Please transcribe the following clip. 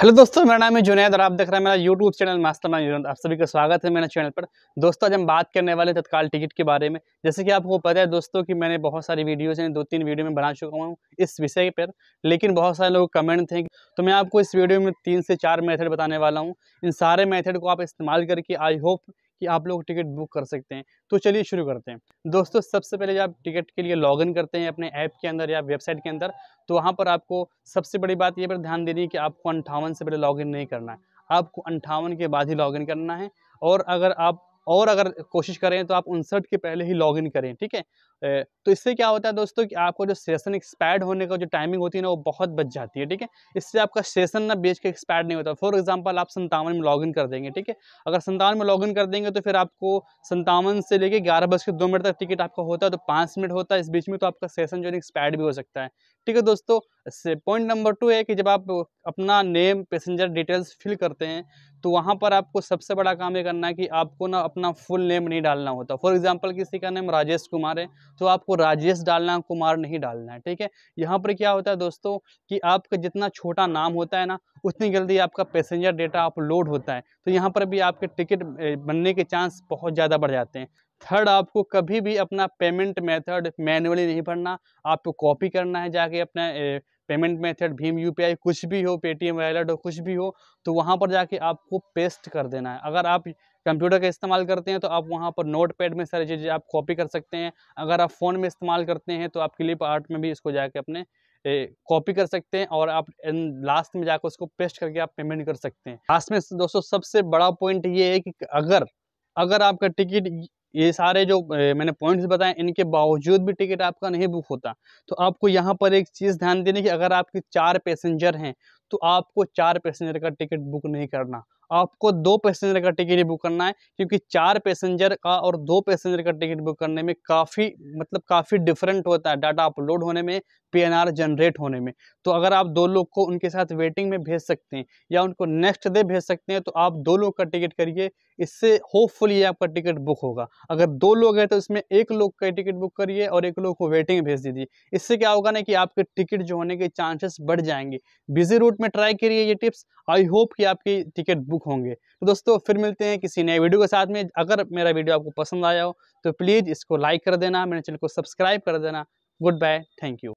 hello दोस्तों मेरा नाम है जुनेद और आप देख रहे हैं मेरा यूट्यूब चैनल मास्टर माइंड आप सभी का स्वागत है मेरे चैनल पर दोस्तों आज हम बात करने वाले तत्काल टिकट के बारे में जैसे कि आपको पता है दोस्तों कि मैंने बहुत सारी वीडियोस हैं दो तीन वीडियो में बना चुका हूँ इस विषय पर लेकिन बहुत सारे लोग कमेंट थे तो मैं आपको इस वीडियो में तीन से चार मैथड बताने वाला हूँ इन सारे मैथड को आप इस्तेमाल करके आई होप कि आप लोग टिकट बुक कर सकते हैं तो चलिए शुरू करते हैं दोस्तों सबसे पहले जब आप टिकट के लिए लॉगिन करते हैं अपने ऐप के अंदर या वेबसाइट के अंदर तो वहाँ पर आपको सबसे बड़ी बात ये पर ध्यान देनी है कि आपको अंठावन से पहले लॉगिन नहीं करना है आपको अंठावन के बाद ही लॉगिन करना है और अगर आप और अगर कोशिश करें तो आप उनसठ के पहले ही लॉगिन करें ठीक है तो इससे क्या होता है दोस्तों कि आपको जो सेशन एक्सपायर्ड होने का जो टाइमिंग होती है ना वो बहुत बच जाती है ठीक है इससे आपका सेशन ना बेच के एक्सपायर्ड नहीं होता फॉर एग्जांपल आप संतावन में लॉगिन कर देंगे ठीक है अगर संतावन में लॉगिन कर देंगे तो फिर आपको संतावन से लेके ग्यारह बज के दो मिनट तक टिकट आपका होता है तो पाँच मिनट होता है इस बीच में तो आपका सेशन जो है एक्सपायर्ड भी हो सकता है ठीक है दोस्तों पॉइंट नंबर टू है कि जब आप अपना नेम पैसेंजर डिटेल्स फिल करते हैं तो वहाँ पर आपको सबसे बड़ा काम ये करना है कि आपको ना अपना फुल नेम नहीं डालना होता फॉर एग्जांपल किसी का नेम राजेश कुमार है तो आपको राजेश डालना कुमार नहीं डालना है ठीक है यहाँ पर क्या होता है दोस्तों कि आपका जितना छोटा नाम होता है ना उतनी जल्दी आपका पैसेंजर डेटा अपलोड होता है तो यहाँ पर भी आपके टिकट बनने के चांस बहुत ज़्यादा बढ़ जाते हैं थर्ड आपको कभी भी अपना पेमेंट मेथड मैनुअली नहीं भरना आपको कॉपी करना है जाके अपना पेमेंट मेथड भीम यूपीआई कुछ भी हो पेटीएम वैलेट हो कुछ भी हो तो वहाँ पर जाके आपको पेस्ट कर देना है अगर आप कंप्यूटर का इस्तेमाल करते हैं तो आप वहाँ पर नोट पैड में सारी चीज़ें आप कॉपी कर सकते हैं अगर आप फ़ोन में इस्तेमाल करते हैं तो आप क्लिप आर्ट में भी इसको जाके अपने कॉपी कर सकते हैं और आप लास्ट में जाकर उसको पेस्ट करके आप पेमेंट कर सकते हैं लास्ट में दोस्तों सबसे बड़ा पॉइंट ये है कि अगर अगर आपका टिकट ये सारे जो मैंने पॉइंट्स बताए इनके बावजूद भी टिकट आपका नहीं बुक होता तो आपको यहाँ पर एक चीज़ ध्यान देने की अगर आपके चार पैसेंजर हैं तो आपको चार पैसेंजर का टिकट बुक नहीं करना आपको दो पैसेंजर का टिकट ही बुक करना है क्योंकि चार पैसेंजर का और दो पैसेंजर का टिकट बुक करने में काफ़ी मतलब काफ़ी डिफरेंट होता है डाटा अपलोड होने में पीएनआर जनरेट होने में तो अगर आप दो लोग को उनके साथ वेटिंग में भेज सकते हैं या उनको नेक्स्ट डे भेज सकते हैं तो आप दो लोग का टिकट करिए इससे होपफुली आपका टिकट बुक होगा अगर दो लोग हैं तो इसमें एक लोग का टिकट बुक करिए और एक लोग को वेटिंग भेज दीजिए इससे क्या होगा ना कि आपके टिकट जो होने के चांसेस बढ़ जाएंगे बिजी रूट में ट्राई करिए ये टिप्स आई होप कि आपकी टिकट बुक होंगे तो दोस्तों फिर मिलते हैं किसी नए वीडियो के साथ में अगर मेरा वीडियो आपको पसंद आया हो तो प्लीज़ इसको लाइक कर देना मेरे चैनल को सब्सक्राइब कर देना गुड बाय थैंक यू